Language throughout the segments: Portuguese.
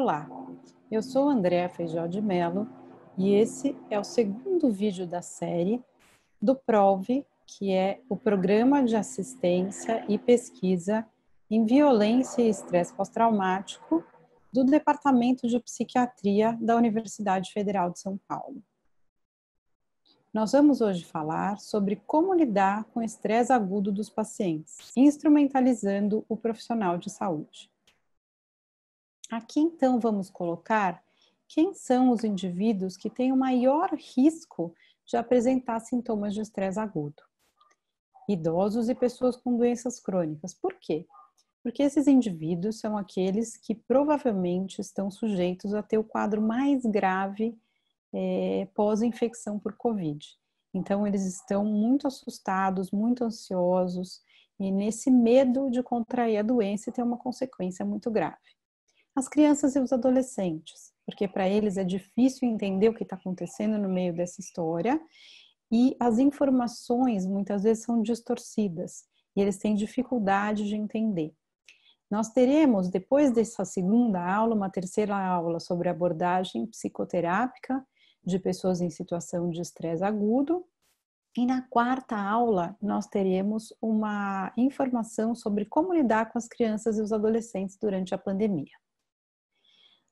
Olá, eu sou Andréa Feijó de Mello e esse é o segundo vídeo da série do PROVE, que é o Programa de Assistência e Pesquisa em Violência e Estresse Pós-Traumático do Departamento de Psiquiatria da Universidade Federal de São Paulo. Nós vamos hoje falar sobre como lidar com o estresse agudo dos pacientes, instrumentalizando o profissional de saúde. Aqui então vamos colocar quem são os indivíduos que têm o maior risco de apresentar sintomas de estresse agudo. Idosos e pessoas com doenças crônicas. Por quê? Porque esses indivíduos são aqueles que provavelmente estão sujeitos a ter o quadro mais grave é, pós-infecção por Covid. Então, eles estão muito assustados, muito ansiosos e nesse medo de contrair a doença e ter uma consequência muito grave as crianças e os adolescentes, porque para eles é difícil entender o que está acontecendo no meio dessa história e as informações muitas vezes são distorcidas e eles têm dificuldade de entender. Nós teremos, depois dessa segunda aula, uma terceira aula sobre abordagem psicoterápica de pessoas em situação de estresse agudo. E na quarta aula, nós teremos uma informação sobre como lidar com as crianças e os adolescentes durante a pandemia.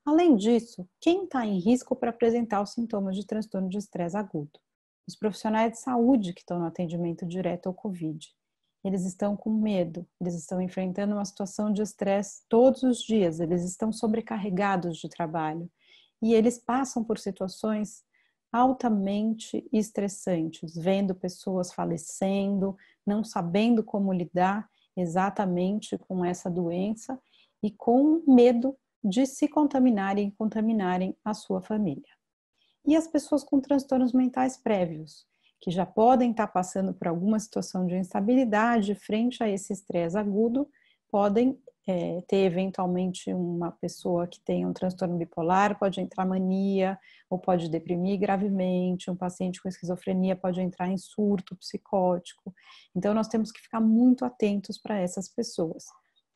Além disso, quem está em risco para apresentar os sintomas de transtorno de estresse agudo? Os profissionais de saúde que estão no atendimento direto ao Covid. Eles estão com medo, eles estão enfrentando uma situação de estresse todos os dias, eles estão sobrecarregados de trabalho e eles passam por situações altamente estressantes, vendo pessoas falecendo, não sabendo como lidar exatamente com essa doença e com medo de se contaminarem e contaminarem a sua família. E as pessoas com transtornos mentais prévios, que já podem estar passando por alguma situação de instabilidade frente a esse estresse agudo, podem é, ter eventualmente uma pessoa que tenha um transtorno bipolar, pode entrar mania ou pode deprimir gravemente, um paciente com esquizofrenia pode entrar em surto psicótico. Então, nós temos que ficar muito atentos para essas pessoas,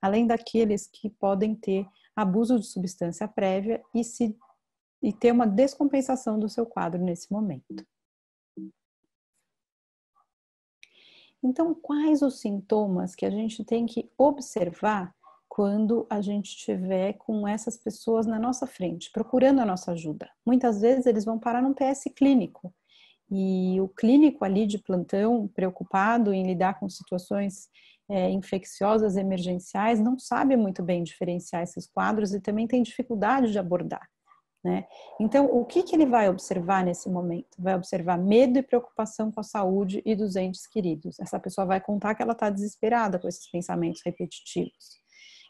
além daqueles que podem ter abuso de substância prévia e, se, e ter uma descompensação do seu quadro nesse momento. Então, quais os sintomas que a gente tem que observar quando a gente estiver com essas pessoas na nossa frente, procurando a nossa ajuda? Muitas vezes eles vão parar num PS clínico. E o clínico ali de plantão, preocupado em lidar com situações é, infecciosas emergenciais não sabe muito bem diferenciar esses quadros e também tem dificuldade de abordar. Né? Então, o que, que ele vai observar nesse momento? Vai observar medo e preocupação com a saúde e dos entes queridos. Essa pessoa vai contar que ela está desesperada com esses pensamentos repetitivos,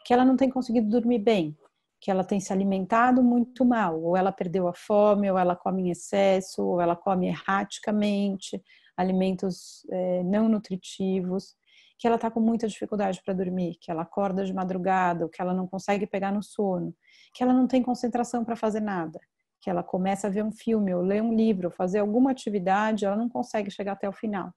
que ela não tem conseguido dormir bem, que ela tem se alimentado muito mal, ou ela perdeu a fome, ou ela come em excesso, ou ela come erraticamente, alimentos é, não nutritivos que ela está com muita dificuldade para dormir, que ela acorda de madrugada, ou que ela não consegue pegar no sono, que ela não tem concentração para fazer nada, que ela começa a ver um filme, ou ler um livro, ou fazer alguma atividade, ela não consegue chegar até o final.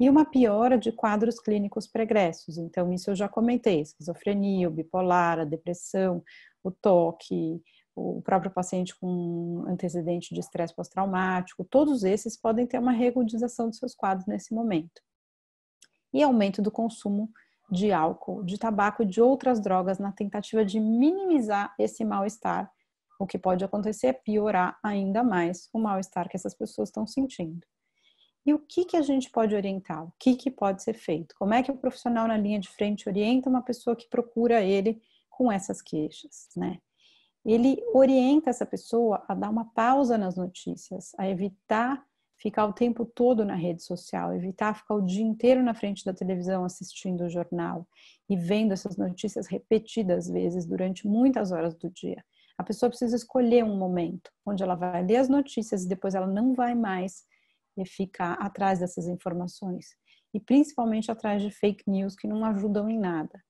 E uma piora de quadros clínicos pregressos. Então, isso eu já comentei: esquizofrenia, o bipolar, a depressão, o toque, o próprio paciente com antecedente de estresse pós-traumático, todos esses podem ter uma regularização dos seus quadros nesse momento e aumento do consumo de álcool, de tabaco e de outras drogas na tentativa de minimizar esse mal-estar. O que pode acontecer é piorar ainda mais o mal-estar que essas pessoas estão sentindo. E o que, que a gente pode orientar? O que, que pode ser feito? Como é que o profissional na linha de frente orienta uma pessoa que procura ele com essas queixas, né? Ele orienta essa pessoa a dar uma pausa nas notícias, a evitar ficar o tempo todo na rede social, evitar ficar o dia inteiro na frente da televisão assistindo o jornal e vendo essas notícias repetidas vezes durante muitas horas do dia. A pessoa precisa escolher um momento onde ela vai ler as notícias e depois ela não vai mais ficar atrás dessas informações e principalmente atrás de fake news que não ajudam em nada.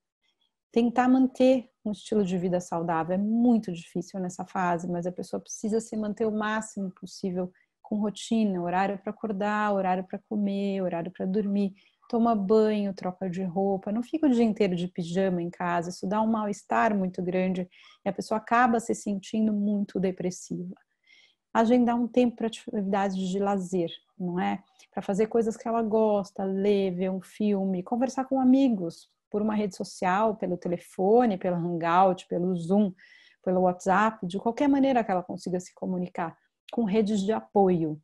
Tentar manter um estilo de vida saudável é muito difícil nessa fase, mas a pessoa precisa se manter o máximo possível com rotina, horário para acordar, horário para comer, horário para dormir, toma banho, troca de roupa, não fica o dia inteiro de pijama em casa, isso dá um mal-estar muito grande e a pessoa acaba se sentindo muito depressiva. Agendar um tempo para atividades de lazer, não é? Para fazer coisas que ela gosta, ler, ver um filme, conversar com amigos por uma rede social, pelo telefone, pelo Hangout, pelo Zoom, pelo WhatsApp, de qualquer maneira que ela consiga se comunicar com redes de apoio,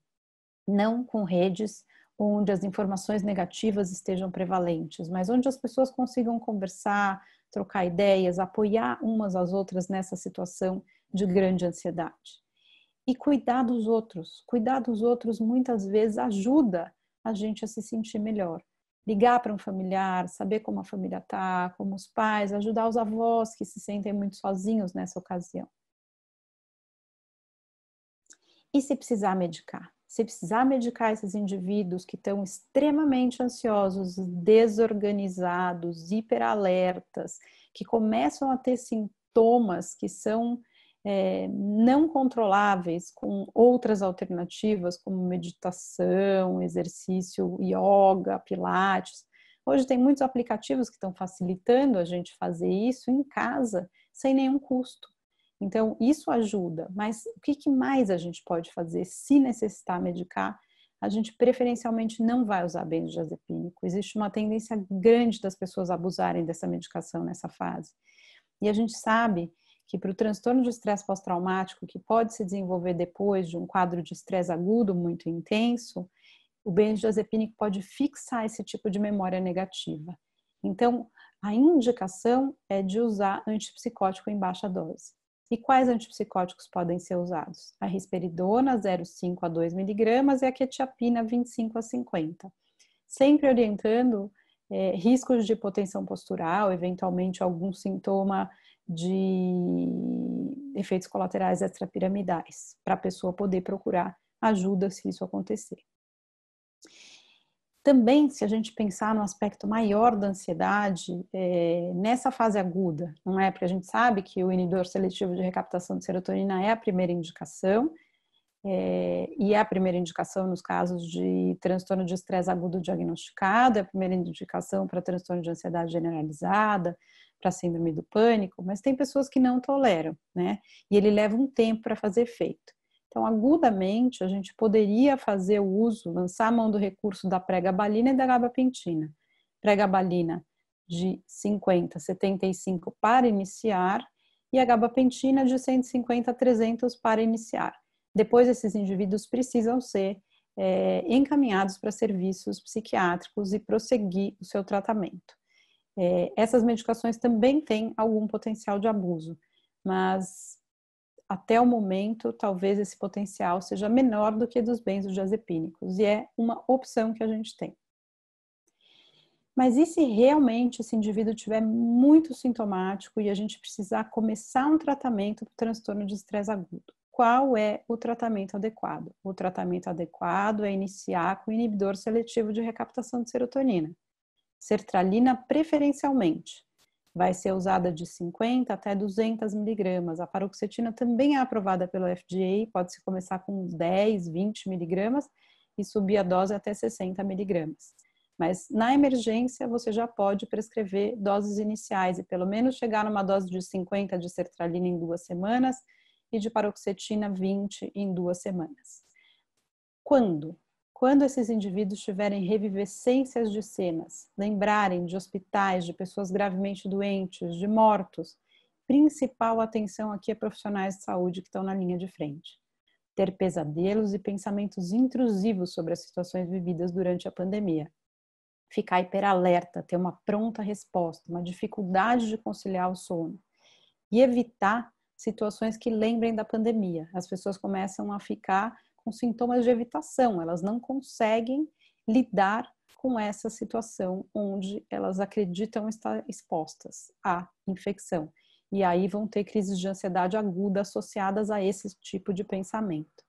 não com redes onde as informações negativas estejam prevalentes, mas onde as pessoas consigam conversar, trocar ideias, apoiar umas às outras nessa situação de grande ansiedade. E cuidar dos outros. Cuidar dos outros muitas vezes ajuda a gente a se sentir melhor. Ligar para um familiar, saber como a família está, como os pais, ajudar os avós que se sentem muito sozinhos nessa ocasião. E se precisar medicar? Se precisar medicar esses indivíduos que estão extremamente ansiosos, desorganizados, hiperalertas, que começam a ter sintomas que são é, não controláveis com outras alternativas, como meditação, exercício, yoga, pilates. Hoje tem muitos aplicativos que estão facilitando a gente fazer isso em casa sem nenhum custo. Então, isso ajuda, mas o que, que mais a gente pode fazer se necessitar medicar? a gente preferencialmente não vai usar benzodiazepínico. Existe uma tendência grande das pessoas abusarem dessa medicação nessa fase. E a gente sabe que para o transtorno de estresse pós-traumático, que pode se desenvolver depois de um quadro de estresse agudo muito intenso, o benzodiazepínico pode fixar esse tipo de memória negativa. Então, a indicação é de usar antipsicótico em baixa dose. E quais antipsicóticos podem ser usados? A risperidona 0,5 a 2 miligramas e a quetiapina 25 a 50. Sempre orientando é, riscos de hipotensão postural, eventualmente algum sintoma de efeitos colaterais extrapiramidais, para a pessoa poder procurar ajuda se isso acontecer. Também, se a gente pensar no aspecto maior da ansiedade, é, nessa fase aguda, não é? Porque a gente sabe que o inibidor seletivo de recaptação de serotonina é a primeira indicação, é, e é a primeira indicação nos casos de transtorno de estresse agudo diagnosticado, é a primeira indicação para transtorno de ansiedade generalizada, para síndrome do pânico, mas tem pessoas que não toleram, né? E ele leva um tempo para fazer efeito. Então, agudamente, a gente poderia fazer o uso, lançar a mão do recurso da pregabalina e da gabapentina. Pregabalina de 50 a 75 para iniciar e a gabapentina de 150 a 300 para iniciar. Depois, esses indivíduos precisam ser é, encaminhados para serviços psiquiátricos e prosseguir o seu tratamento. É, essas medicações também têm algum potencial de abuso, mas até o momento, talvez esse potencial seja menor do que dos benzodiazepínicos, e é uma opção que a gente tem. Mas e se realmente esse indivíduo tiver muito sintomático e a gente precisar começar um tratamento para transtorno de estresse agudo? Qual é o tratamento adequado? O tratamento adequado é iniciar com inibidor seletivo de recaptação de serotonina, sertralina preferencialmente, vai ser usada de 50 até 200 miligramas. A paroxetina também é aprovada pelo FDA, pode-se começar com 10, 20 miligramas e subir a dose até 60 miligramas. Mas na emergência, você já pode prescrever doses iniciais e pelo menos chegar numa dose de 50 de sertralina em duas semanas e de paroxetina 20 em duas semanas. Quando? Quando esses indivíduos tiverem revivescências de cenas, lembrarem de hospitais, de pessoas gravemente doentes, de mortos, principal atenção aqui é profissionais de saúde que estão na linha de frente. Ter pesadelos e pensamentos intrusivos sobre as situações vividas durante a pandemia. Ficar hiperalerta, ter uma pronta resposta, uma dificuldade de conciliar o sono. E evitar situações que lembrem da pandemia. As pessoas começam a ficar com sintomas de evitação, elas não conseguem lidar com essa situação onde elas acreditam estar expostas à infecção. E aí vão ter crises de ansiedade aguda associadas a esse tipo de pensamento.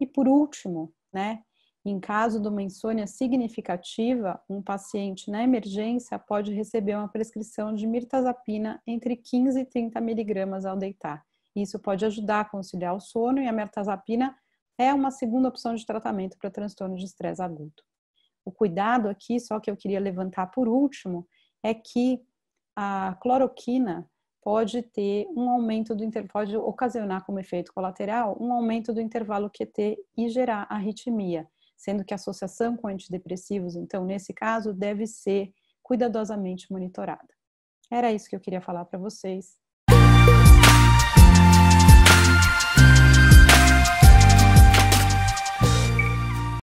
E por último, né, em caso de uma insônia significativa, um paciente na emergência pode receber uma prescrição de mirtazapina entre 15 e 30 miligramas ao deitar. Isso pode ajudar a conciliar o sono e a mirtazapina é uma segunda opção de tratamento para transtorno de estresse agudo. O cuidado aqui, só que eu queria levantar por último, é que a cloroquina pode ter um aumento do pode ocasionar como efeito colateral um aumento do intervalo QT e gerar arritmia, sendo que a associação com antidepressivos, então nesse caso, deve ser cuidadosamente monitorada. Era isso que eu queria falar para vocês.